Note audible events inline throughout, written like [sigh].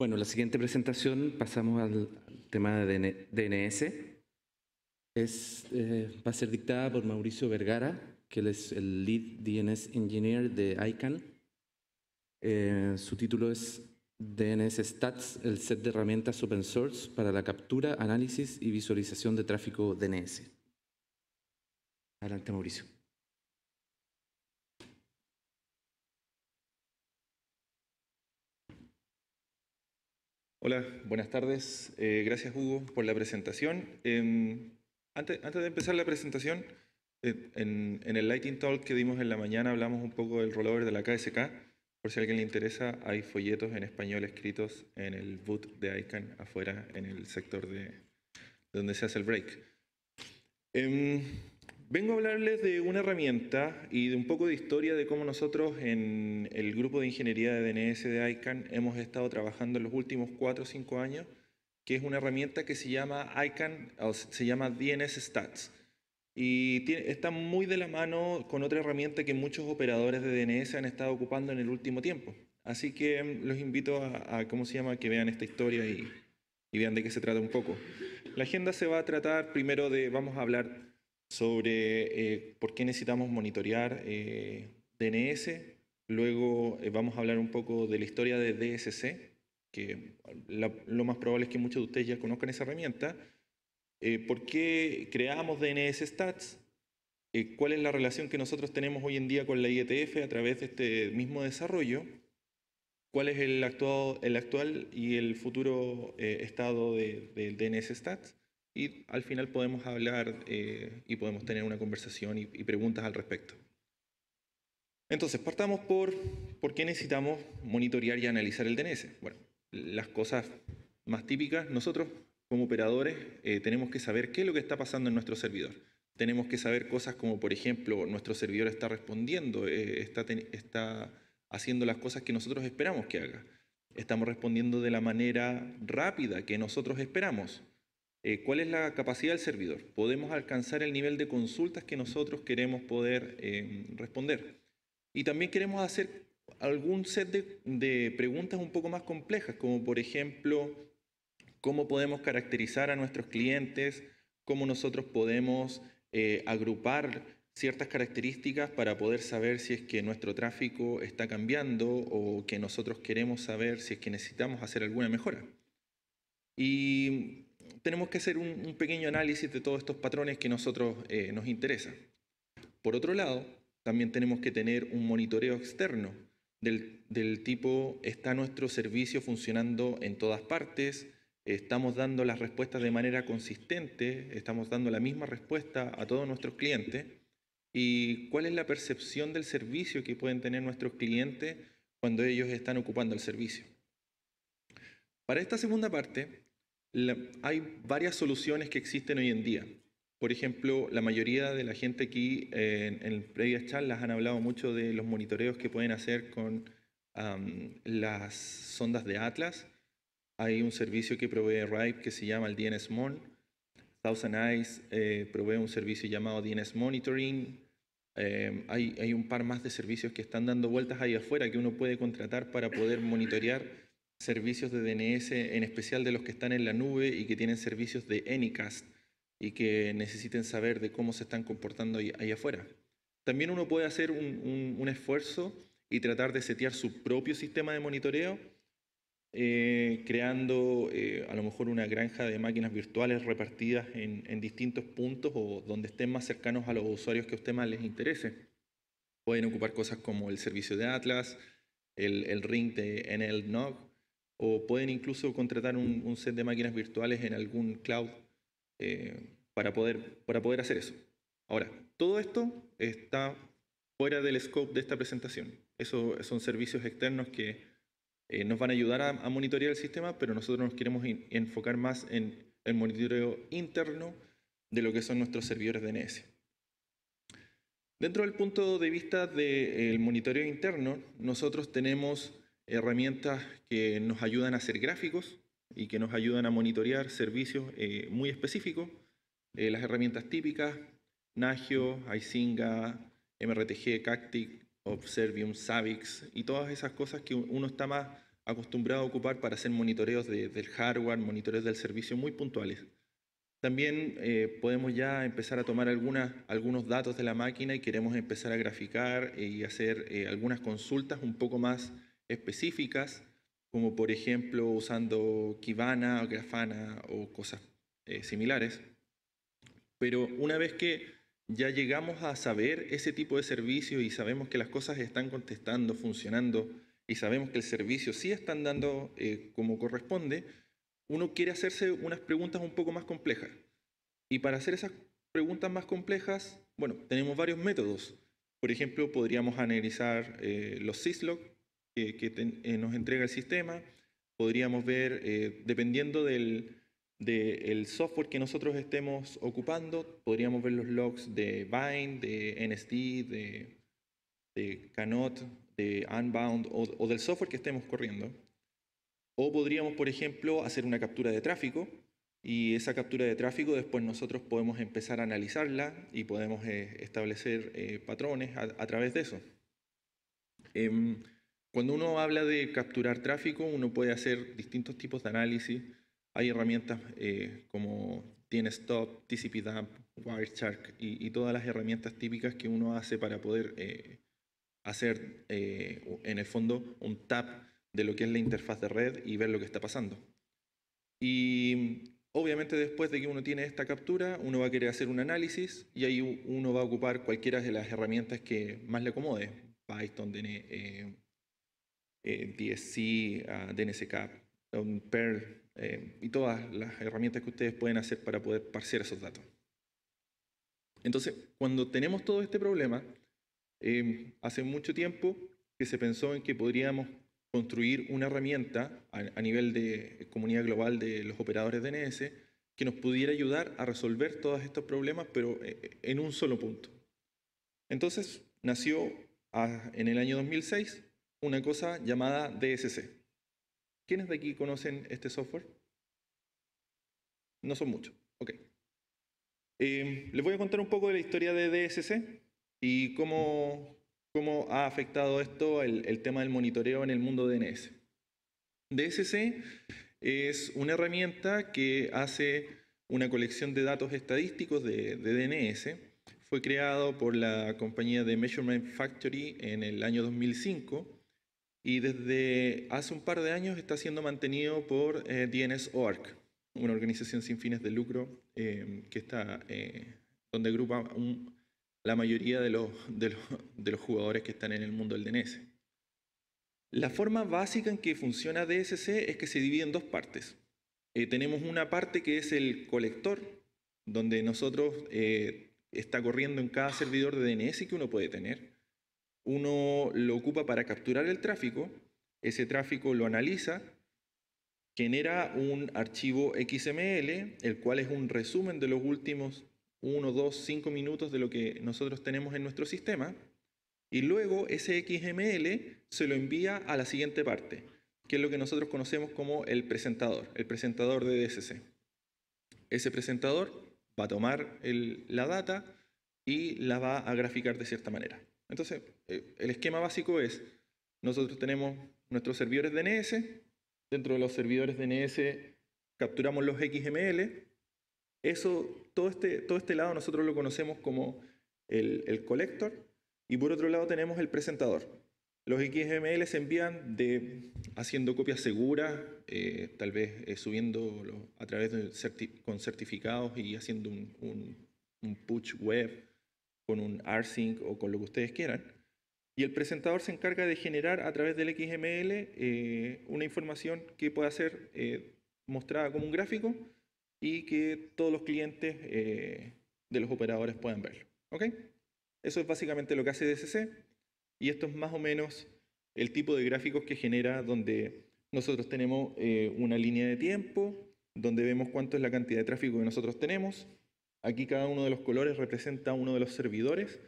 Bueno, la siguiente presentación pasamos al tema de DNS. Es, eh, va a ser dictada por Mauricio Vergara, que él es el Lead DNS Engineer de ICANN. Eh, su título es DNS Stats, el set de herramientas open source para la captura, análisis y visualización de tráfico DNS. Adelante, Mauricio. Hola, buenas tardes. Eh, gracias Hugo por la presentación. Em, antes, de empezar la presentación, eh, en, el Lighting Talk que dimos en la mañana hablamos un poco del rollover de la KSK. Por si a alguien le interesa, hay folletos en español escritos en el boot de ICANN afuera, en el sector de donde se hace el break. Em, Vengo a hablarles de una herramienta y de un poco de historia de cómo nosotros en el grupo de ingeniería de DNS de ICANN hemos estado trabajando en los últimos 4 o 5 años, que es una herramienta que se llama ICANN, se llama DNS Stats. Y está muy de la mano con otra herramienta que muchos operadores de DNS han estado ocupando en el último tiempo. Así que em, los invito a, ¿cómo se llama?, que vean esta historia y, y vean de qué se trata un poco. La agenda se va a tratar primero de, vamos a hablar sobre eh, por qué necesitamos monitorear eh, DNS. Luego eh, vamos a hablar un poco de la historia de DSC, que lo más probable es que muchos de ustedes ya conozcan esa herramienta. ¿Por qué creamos DNS Stats? ¿Cuál es la relación que nosotros tenemos hoy en día con la IETF a través de este mismo desarrollo? ¿Cuál es el actual, y el futuro estado del de DNS Stats? y al final podemos hablar eh, y podemos tener una conversación y, preguntas al respecto. Entonces, partamos por por qué necesitamos monitorear y analizar el DNS. Bueno, las cosas más típicas, nosotros como operadores eh, tenemos que saber qué es lo que está pasando en nuestro servidor. Tenemos que saber cosas como, por ejemplo, nuestro servidor está respondiendo, eh, está, está haciendo las cosas que nosotros esperamos que haga. Estamos respondiendo de la manera rápida que nosotros esperamos eh, cuál es la capacidad del servidor. Podemos alcanzar el nivel de consultas que nosotros queremos poder eh, responder. Y también queremos hacer algún set de, preguntas un poco más complejas, como por ejemplo, cómo podemos caracterizar a nuestros clientes, cómo nosotros podemos eh, agrupar ciertas características para poder saber si es que nuestro tráfico está cambiando o que nosotros queremos saber si es que necesitamos hacer alguna mejora. Y tenemos que hacer un, pequeño análisis de todos estos patrones que nosotros eh, nos interesan. Por otro lado, también tenemos que tener un monitoreo externo del, del tipo, ¿está nuestro servicio funcionando en todas partes? ¿Estamos dando las respuestas de manera consistente? ¿Estamos dando la misma respuesta a todos nuestros clientes? ¿Y cuál es la percepción del servicio que pueden tener nuestros clientes cuando ellos están ocupando el servicio? Para esta segunda parte, hay varias soluciones que existen hoy en día. Por ejemplo, la mayoría de la gente aquí en en, en, chat charlas han hablado mucho de los monitoreos que pueden hacer con las sondas de Atlas. Hay un servicio que provee RIPE que se llama el DNSMON. Thousand Eyes eh, provee un servicio llamado DNS Monitoring. Em, hay, hay un par más de servicios que están dando vueltas ahí afuera que uno puede contratar para poder monitorear servicios de DNS, en especial de los que están en la nube y que tienen servicios de Anycast y que necesiten saber de cómo se están comportando ahí, afuera. También uno puede hacer un, esfuerzo y tratar de setear su propio sistema de monitoreo, eh, creando eh, a lo mejor una granja de máquinas virtuales repartidas en, distintos puntos o donde estén más cercanos a los usuarios que a usted más les interese. Pueden ocupar cosas como el servicio de Atlas, el, el ring de NLNOC, o pueden incluso contratar un, set de máquinas virtuales en algún cloud eh, para, poder, para poder hacer eso. Ahora, todo esto está fuera del scope de esta presentación. Esos son servicios externos que eh, nos van a ayudar a, monitorear el sistema, pero nosotros nos queremos enfocar más en el monitoreo interno de lo que son nuestros servidores DNS. Dentro del punto de vista del monitoreo interno, nosotros tenemos herramientas que nos ayudan a hacer gráficos y que nos ayudan a monitorear servicios eh, muy específicos. Eh, las herramientas típicas, Nagio, Isinga, MRTG, Cactic, Observium, Savix y todas esas cosas que uno está más acostumbrado a ocupar para hacer monitoreos del hardware, monitoreos del servicio muy puntuales. También eh, podemos ya empezar a tomar algunos datos de la máquina y queremos empezar a graficar y hacer algunas consultas un poco más específicas, como por ejemplo usando Kibana Grafana o cosas eh, similares. Pero una vez que ya llegamos a saber ese tipo de servicio y sabemos que las cosas están contestando, funcionando y sabemos que el servicio sí están dando eh, como corresponde, uno quiere hacerse unas preguntas un poco más complejas. Y para hacer esas preguntas más complejas, bueno, tenemos varios métodos. Por ejemplo, podríamos analizar eh, los syslog, que, eh, nos entrega el sistema. Podríamos ver, eh, dependiendo del software que nosotros estemos ocupando, podríamos ver los logs de Bind, de NST, de, de Canot, de Unbound o, del software que estemos corriendo. O podríamos, por ejemplo, hacer una captura de tráfico y esa captura de tráfico después nosotros podemos empezar a analizarla y podemos eh, establecer patrones a, través de eso. Em, cuando uno mm. habla de capturar tráfico, uno puede hacer distintos tipos de análisis. Hay herramientas eh, como TNStop, tcp WireChark Wireshark y, todas las herramientas típicas que uno hace para poder eh, hacer, eh, en el fondo, un tap de lo que es la interfaz de red y ver lo que está pasando. Y obviamente después de que uno tiene esta captura, uno va a querer hacer un análisis y ahí uno va a ocupar cualquiera de las herramientas que más le acomode. Python, e, eh, DSC, uh, DNSCAP, Perl eh, y todas las herramientas que ustedes pueden hacer para poder parsear esos datos. Entonces, cuando tenemos todo este problema, em, hace mucho tiempo que se pensó en que podríamos construir una herramienta a, nivel de comunidad global de los operadores DNS que nos pudiera ayudar a resolver todos estos problemas, pero eh, en un solo punto. Entonces, nació ah, en el año 2006 una cosa llamada DSC. ¿Quiénes de aquí conocen este software? No son muchos. Ok. Em, les voy a contar un poco de la historia de DSC y cómo, cómo ha afectado esto el, tema del monitoreo en el mundo DNS. DSC es una herramienta que hace una colección de datos estadísticos de, de DNS fue creado por la compañía de Measurement Factory en el año 2005 y desde hace un par de años está siendo mantenido por eh, DNS OARC, una organización sin fines de lucro eh, que está, eh, donde agrupa la mayoría de los, de, los, de los, jugadores que están en el mundo del DNS. La forma básica en que funciona DSC es que se divide en dos partes. tenemos una parte que es el colector, donde nosotros está corriendo en cada servidor de DNS que uno puede tener uno lo ocupa para capturar el tráfico, ese tráfico lo analiza, genera un archivo XML, el cual es un resumen de los últimos 1, 2, 5 minutos de lo que nosotros tenemos en nuestro sistema, y luego ese XML se lo envía a la siguiente parte, que es lo que nosotros conocemos como el presentador, el presentador de DSC. Ese presentador va a tomar la data y la va a graficar de cierta manera. Entonces, eh, el esquema básico es, nosotros tenemos nuestros servidores DNS, dentro de los servidores DNS capturamos los XML, eso, todo este, todo este lado nosotros lo conocemos como el, el collector, y por otro lado tenemos el presentador. Los XML se envían de, haciendo copias seguras, eh, tal vez eh, subiendo a través de con certificados y haciendo un, un, un, push web con un rsync o con lo que ustedes quieran. Y el presentador se encarga de generar a través del XML eh, una información que pueda ser eh, mostrada como un gráfico y que todos los clientes eh, de los operadores puedan verlo. ¿OK? Eso es básicamente lo que hace DCC y esto es más o menos el tipo de gráficos que genera donde nosotros tenemos una línea de tiempo, donde vemos cuánto es la cantidad de tráfico que nosotros tenemos. Aquí cada uno de los colores representa uno de los servidores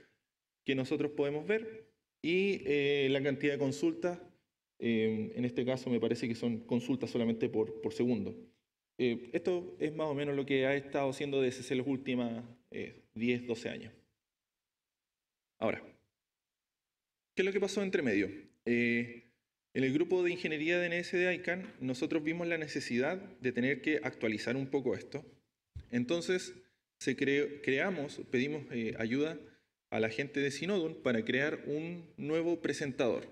que nosotros podemos ver y eh, la cantidad de consultas, eh, en este caso me parece que son consultas solamente por, por segundo. Eh, esto es más o menos lo que ha estado haciendo DSC los últimos 10, 12 años. Ahora, ¿qué es lo que pasó entre medio? en el grupo de ingeniería de NS de ICANN, nosotros vimos la necesidad de tener que actualizar un poco esto. Entonces, se creamos, pedimos ayuda a la gente de Synodon para crear un nuevo presentador.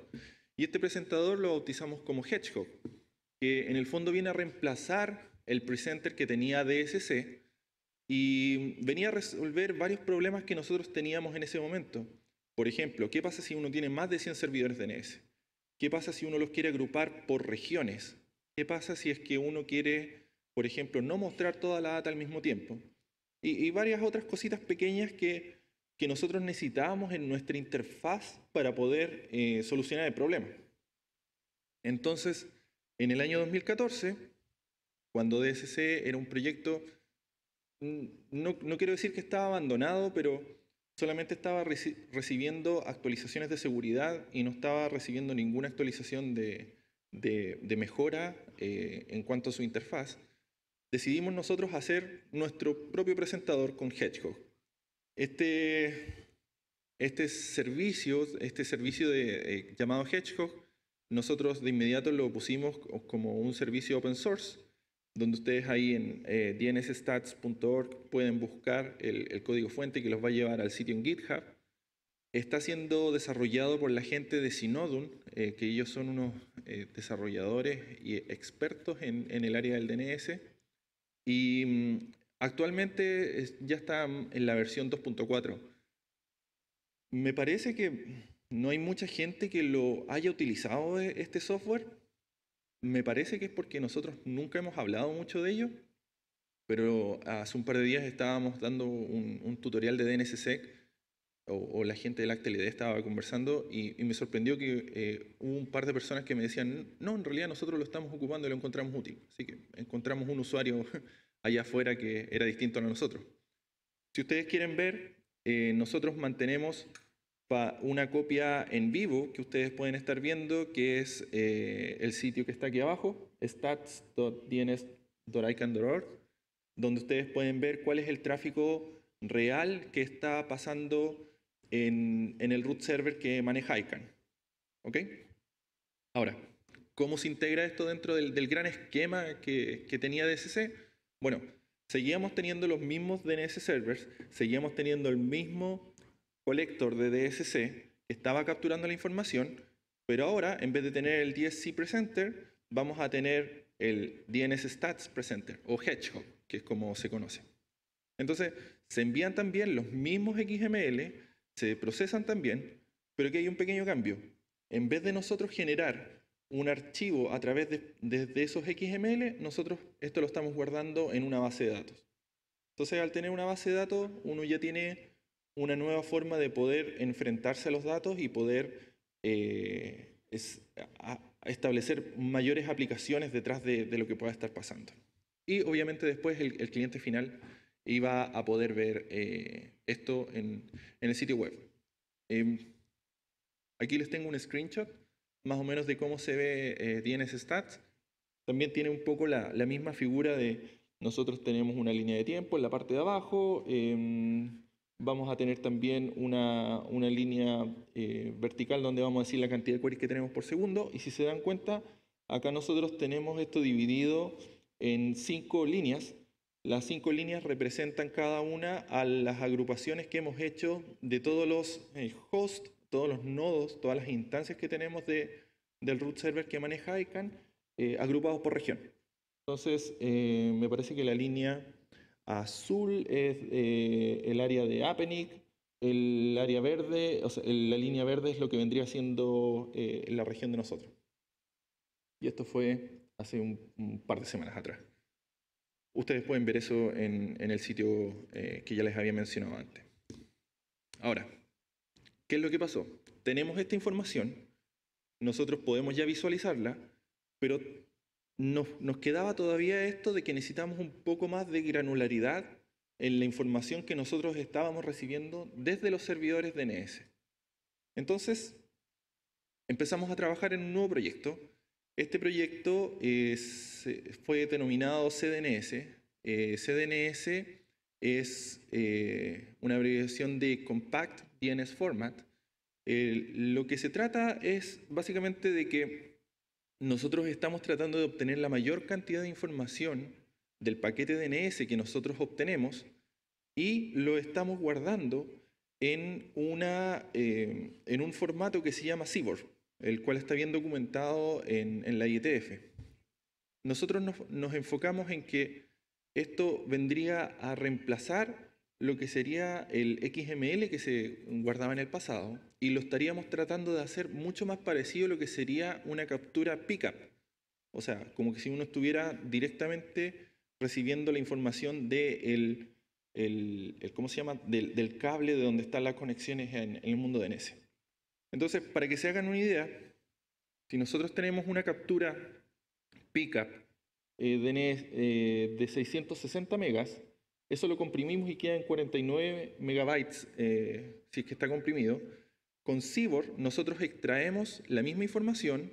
Y este presentador lo bautizamos como Hedgehog, que en el fondo viene a reemplazar el presenter que tenía DSC y venía a resolver varios problemas que nosotros teníamos en ese momento. Por ejemplo, ¿qué pasa si uno tiene más de 100 servidores DNS? ¿Qué pasa si uno los quiere agrupar por regiones? ¿Qué pasa si es que uno quiere, por ejemplo, no mostrar toda la data al mismo tiempo? Y, y varias otras cositas pequeñas que que nosotros necesitábamos en nuestra interfaz para poder eh, solucionar el problema. Entonces, en el año 2014, cuando DSC era un proyecto, mm, no, quiero decir que estaba abandonado, pero solamente estaba recibiendo actualizaciones de seguridad y no estaba recibiendo ninguna actualización de, mejora eh, en cuanto a su interfaz, decidimos nosotros hacer nuestro propio presentador con Hedgehog. Este, este servicio, este servicio de, eh, llamado Hedgehog, nosotros de inmediato lo pusimos como un servicio open source, donde ustedes ahí en eh, dnsstats.org pueden buscar el, código fuente que los va a llevar al sitio en GitHub. Está siendo desarrollado por la gente de Synodun eh, que ellos son unos desarrolladores y expertos en, en, el área del DNS. Y mm, Actualmente ya está en la versión 2.4. Me parece que no hay mucha gente que lo haya utilizado eh, este software. Me parece que es porque nosotros nunca hemos hablado mucho de ello, pero hace un par de días estábamos dando un, tutorial de DNSSEC o, la gente de la actualidad estaba conversando y, me sorprendió que eh, hubo un par de personas que me decían, no, en realidad nosotros lo estamos ocupando y lo encontramos útil. Así que encontramos un usuario allá afuera que era distinto a nosotros. Si ustedes quieren ver, eh, nosotros mantenemos una copia en vivo que ustedes pueden estar viendo, que es eh, el sitio que está aquí abajo, stats.dns.icon.org, donde ustedes pueden ver cuál es el tráfico real que está pasando en, el root server que maneja ICANN. ¿Ok? Ahora, ¿cómo se integra esto dentro del, gran esquema que, que tenía DSC? Bueno, seguíamos teniendo los mismos DNS servers, seguíamos teniendo el mismo collector de DSC que estaba capturando la información, pero ahora en vez de tener el DSC Presenter, vamos a tener el DNS Stats Presenter o Hedgehog, que es como se conoce. Entonces, se envían también los mismos XML, se procesan también, pero que hay un pequeño cambio. En vez de nosotros generar un archivo a través de, esos XML, nosotros esto lo estamos guardando en una base de datos. Entonces, al tener una base de datos, uno ya tiene una nueva forma de poder enfrentarse a los datos y poder eh, establecer mayores aplicaciones detrás de, lo que pueda estar pasando. Y obviamente después el, cliente final iba a poder ver eh, esto en, el sitio web. Em, aquí les tengo un screenshot más o menos de cómo se ve eh, DNS Stats. También tiene un poco la, misma figura de nosotros tenemos una línea de tiempo en la parte de abajo, em, vamos a tener también una, línea eh, vertical donde vamos a decir la cantidad de queries que tenemos por segundo y si se dan cuenta, acá nosotros tenemos esto dividido en cinco líneas. Las cinco líneas representan cada una a las agrupaciones que hemos hecho de todos los eh, hosts todos los nodos, todas las instancias que tenemos del root server que maneja ICANN eh, agrupados por región. Entonces, eh, me parece que la línea azul es eh, el área de Appenic, el área verde, o sea, la línea verde es lo que vendría siendo la región de nosotros. Y esto fue hace un, par de semanas atrás. Ustedes pueden ver eso en, en el sitio que ya les había mencionado antes. Ahora, ¿Qué es lo que pasó? Tenemos esta información, nosotros podemos ya visualizarla, pero nos, nos quedaba todavía esto de que necesitamos un poco más de granularidad en la información que nosotros estábamos recibiendo desde los servidores DNS. Entonces, empezamos a trabajar en un nuevo proyecto. Este proyecto eh, fue denominado CDNS. Eh, CDNS es eh, una abreviación de Compact DNS Format. lo que se trata es básicamente de que nosotros estamos tratando de obtener la mayor cantidad de información del paquete DNS que nosotros obtenemos y lo estamos guardando en, una, eh, en un formato que se llama CIBOR, el cual está bien documentado en, la IETF. Nosotros nos, nos enfocamos en que esto vendría a reemplazar lo que sería el XML que se guardaba en el pasado y lo estaríamos tratando de hacer mucho más parecido a lo que sería una captura pickup. O sea, como que si uno estuviera directamente recibiendo la información de el, el, ¿cómo se llama? Del, cable de donde están las conexiones en, el mundo de DNS. Entonces, para que se hagan una idea, si nosotros tenemos una captura pickup eh, de, e eh, de 660 megas, eso lo comprimimos y queda en 49 megabytes, eh, si es que está comprimido. Con Cibor nosotros extraemos la misma información,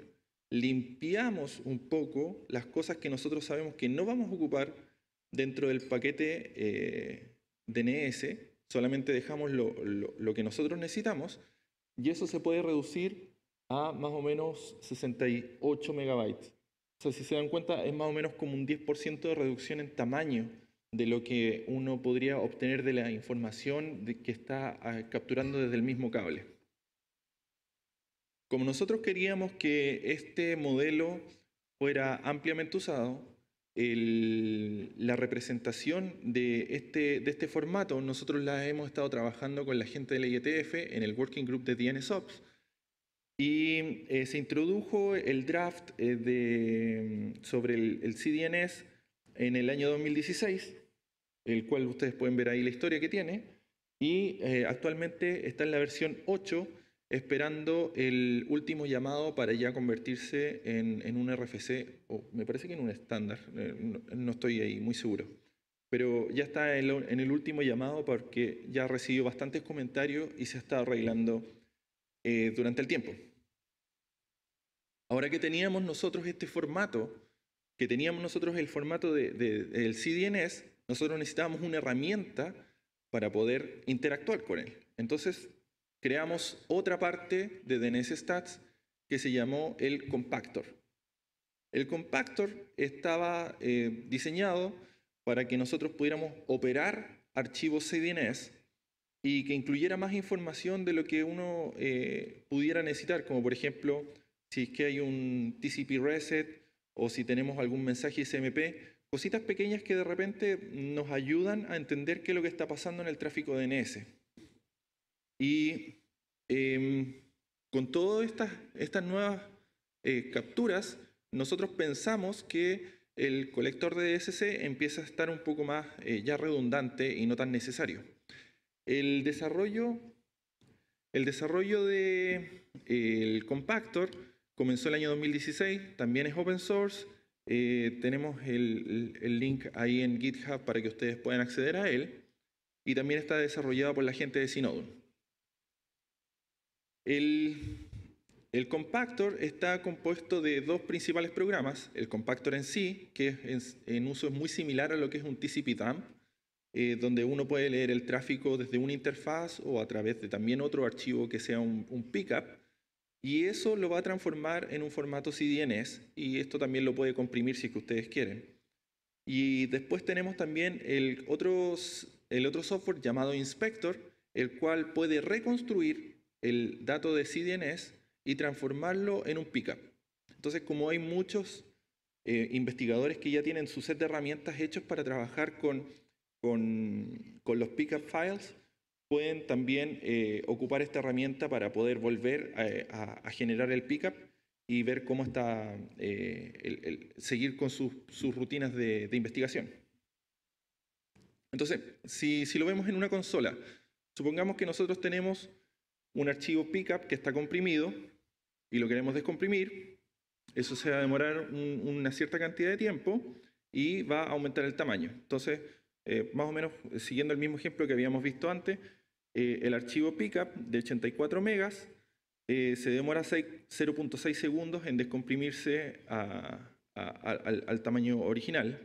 limpiamos un poco las cosas que nosotros sabemos que no vamos a ocupar dentro del paquete DNS, e solamente dejamos lo, que nosotros necesitamos y eso se puede reducir a más o menos 68 megabytes. O sea, si se dan cuenta, es más o menos como un 10% de reducción en tamaño de lo que uno podría obtener de la información de que está ah, capturando desde el mismo cable. Como nosotros queríamos que este modelo fuera ampliamente usado, la representación de este, de este formato, nosotros la hemos estado trabajando con la gente del IETF en el Working Group de DNSOps y eh, se introdujo el draft eh, mm, sobre el, CDNS en el año 2016, el cual ustedes pueden ver ahí la historia que tiene. Y eh, actualmente está en la versión 8, esperando el último llamado para ya convertirse en, un RFC, o me parece que en un estándar, no, estoy ahí muy seguro. Pero ya está en, en el último llamado porque ya recibió bastantes comentarios y se está arreglando durante el tiempo. Ahora que teníamos nosotros este formato, que teníamos nosotros el formato del de, CDNS, nosotros necesitábamos una herramienta para poder interactuar con él. Entonces creamos otra parte de DNS Stats que se llamó el compactor. El compactor estaba eh, diseñado para que nosotros pudiéramos operar archivos CDNS y que incluyera más información de lo que uno eh, pudiera necesitar, como por ejemplo si es que hay un TCP reset o si tenemos algún mensaje SMP, cositas pequeñas que de repente nos ayudan a entender qué es lo que está pasando en el tráfico DNS. Y em, con todas estas, estas nuevas eh, capturas, nosotros pensamos que el colector de DSC empieza a estar un poco más eh, ya redundante y no tan necesario. El desarrollo, el desarrollo del el compactor Comenzó el año 2016, también es open source. Eh, tenemos el, link ahí en GitHub para que ustedes puedan acceder a él. Y también está desarrollado por la gente de Synodon. El, compactor está compuesto de dos principales programas. El compactor en sí, que en uso es muy similar a lo que es un TCP dump, eh, donde uno puede leer el tráfico desde una interfaz o a través de también otro archivo que sea un, un pickup y eso lo va a transformar en un formato CDNS y esto también lo puede comprimir si es que ustedes quieren. Y después tenemos también el otro, software llamado Inspector, el cual puede reconstruir el dato de CDNS y transformarlo en un pickup. Entonces, como hay muchos eh, investigadores que ya tienen su set de herramientas hechos para trabajar con, con, con los pickup files, pueden también eh, ocupar esta herramienta para poder volver eh, a, generar el pickup y ver cómo está, eh, el, seguir con sus, rutinas de, investigación. Entonces, si, lo vemos en una consola, supongamos que nosotros tenemos un archivo pickup que está comprimido y lo queremos descomprimir, eso se va a demorar una cierta cantidad de tiempo y va a aumentar el tamaño. Entonces, más o menos siguiendo el mismo ejemplo que habíamos visto antes, eh, el archivo pickup de 84 megas eh, se demora 0.6 segundos en descomprimirse al, tamaño original.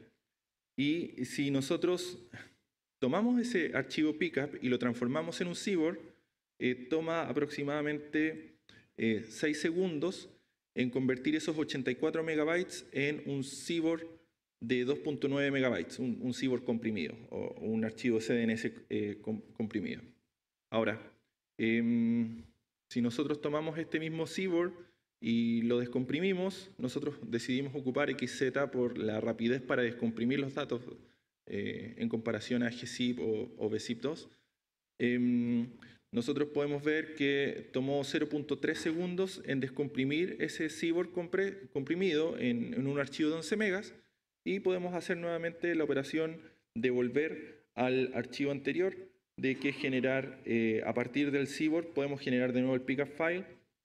Y si nosotros tomamos ese archivo pickup y lo transformamos en un cyborg, eh, toma aproximadamente 6 segundos en convertir esos 84 megabytes en un cyborg de 2.9 megabytes, un, un comprimido o un archivo CDNS comprimido. Ahora, em, si nosotros tomamos este mismo seaboard y lo descomprimimos, nosotros decidimos ocupar XZ por la rapidez para descomprimir los datos eh, en comparación a GZIP o, o BZIP2. Em, nosotros podemos ver que tomó 0.3 segundos en descomprimir ese seaboard comprimido en, un archivo de 11 megas y podemos hacer nuevamente la operación de volver al archivo anterior de que generar, eh, a partir del cibor podemos generar de nuevo el pickup file.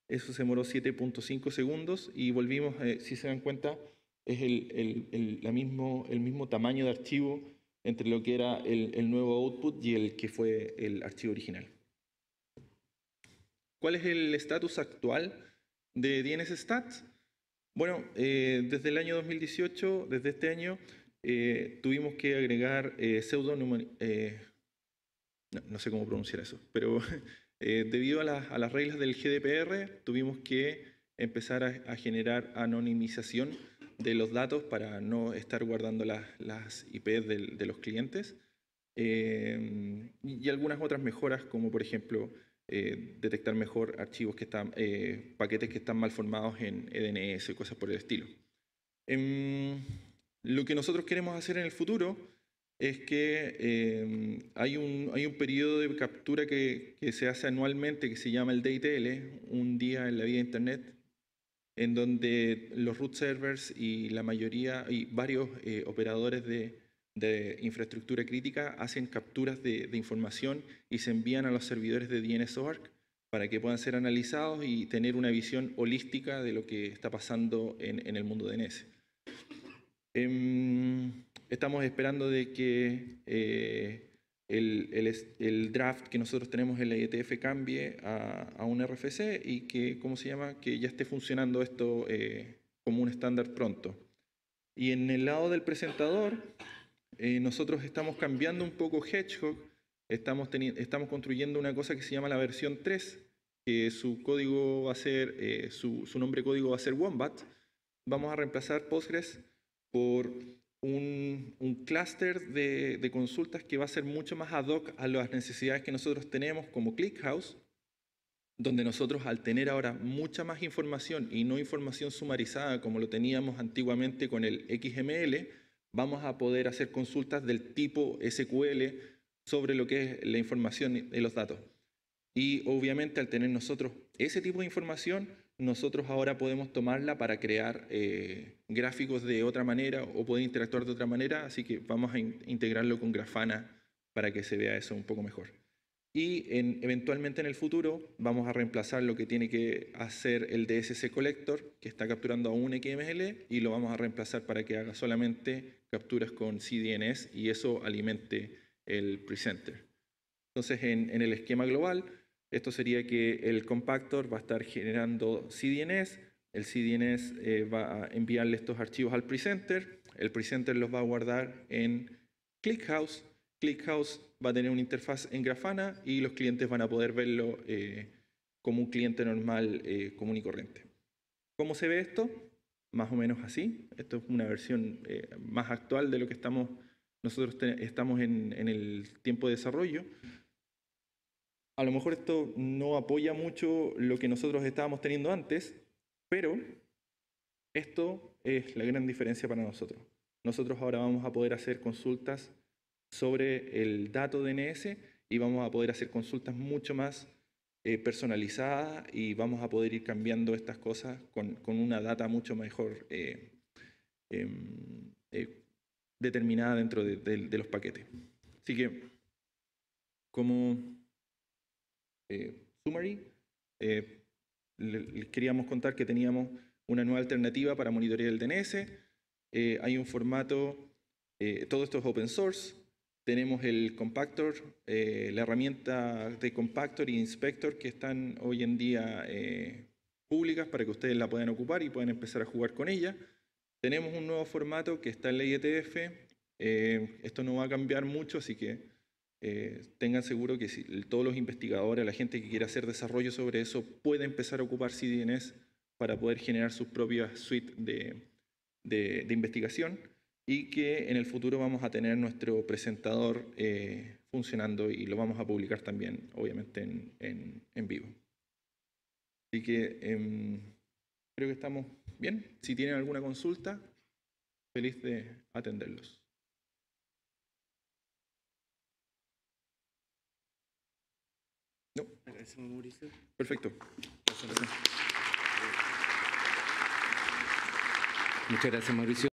Eso se demoró 7.5 segundos y volvimos, eh, si se dan cuenta, es el, mismo, el mismo tamaño de archivo entre lo que era el, nuevo output y el que fue el archivo original. ¿Cuál es el estatus actual de DNS Stats? Bueno, eh, desde el año 2018, desde este año, tuvimos que agregar eh, no, sé cómo pronunciar eso, pero [laughs] eh, debido a, las reglas del GDPR tuvimos que empezar a, generar anonimización de los datos para no estar guardando las, las IPs de, los clientes eh, y algunas otras mejoras como por ejemplo eh, detectar mejor archivos que están, paquetes que están mal formados en EDNS y cosas por el estilo. Em, lo que nosotros queremos hacer en el futuro es que em, hay, un, hay un periodo de captura que, se hace anualmente que se llama el dtl un día en la vida de Internet, en donde los root servers y la mayoría y varios eh, operadores de, infraestructura crítica hacen capturas de, información y se envían a los servidores de DNSORG para que puedan ser analizados y tener una visión holística de lo que está pasando en, en el mundo DNS. Em, estamos esperando de que eh, el, draft que nosotros tenemos en la etf cambie a, un RFC y que, ¿cómo se llama?, que ya esté funcionando esto eh, como un estándar pronto. Y en el lado del presentador, eh, nosotros estamos cambiando un poco Hedgehog, estamos, estamos construyendo una cosa que se llama la versión 3, que su código va a ser, su, su nombre código va a ser Wombat. Vamos a reemplazar Postgres por un, clúster de, de, consultas que va a ser mucho más ad hoc a las necesidades que nosotros tenemos como ClickHouse, donde nosotros al tener ahora mucha más información y no información sumarizada como lo teníamos antiguamente con el XML, vamos a poder hacer consultas del tipo SQL sobre lo que es la información de los datos. Y obviamente al tener nosotros ese tipo de información, nosotros ahora podemos tomarla para crear eh, gráficos de otra manera o poder interactuar de otra manera, así que vamos a integrarlo con Grafana para que se vea eso un poco mejor. Y en, eventualmente en el futuro vamos a reemplazar lo que tiene que hacer el DSC Collector, que está capturando a un XML, y lo vamos a reemplazar para que haga solamente capturas con CDNS y eso alimente el presenter. Entonces en, en el esquema global esto sería que el compactor va a estar generando CDNs, el CDNS eh, va a enviarle estos archivos al presenter, el presenter los va a guardar en ClickHouse, ClickHouse va a tener una interfaz en Grafana y los clientes van a poder verlo eh, como un cliente normal eh, común y corriente. ¿Cómo se ve esto? Más o menos así. Esto es una versión más actual de lo que estamos, nosotros estamos en el tiempo de desarrollo a lo mejor esto no apoya mucho lo que nosotros estábamos teniendo antes, pero esto es la gran diferencia para nosotros. Nosotros ahora vamos a poder hacer consultas sobre el dato DNS y vamos a poder hacer consultas mucho más eh, personalizadas y vamos a poder ir cambiando estas cosas con, una data mucho mejor eh, em, eh, determinada dentro de, de los paquetes. Así que, como eh, Summary, eh, les queríamos contar que teníamos una nueva alternativa para monitorear el DNS. Eh, hay un formato, todo esto es open source. Tenemos el compactor, la herramienta de compactor y inspector que están hoy en día públicas para que ustedes la puedan ocupar y puedan empezar a jugar con ella. Tenemos un nuevo formato que está en la IETF. esto no va a cambiar mucho, así que eh, tengan seguro que todos los investigadores, la gente que quiera hacer desarrollo sobre eso, puede empezar a ocupar CDNs para poder generar sus propias suite de, investigación y que en el futuro vamos a tener nuestro presentador eh, funcionando y lo vamos a publicar también, obviamente, en, vivo. Así que em, creo que estamos bien. Si tienen alguna consulta, feliz de atenderlos. Perfecto. Muchas gracias, Mauricio.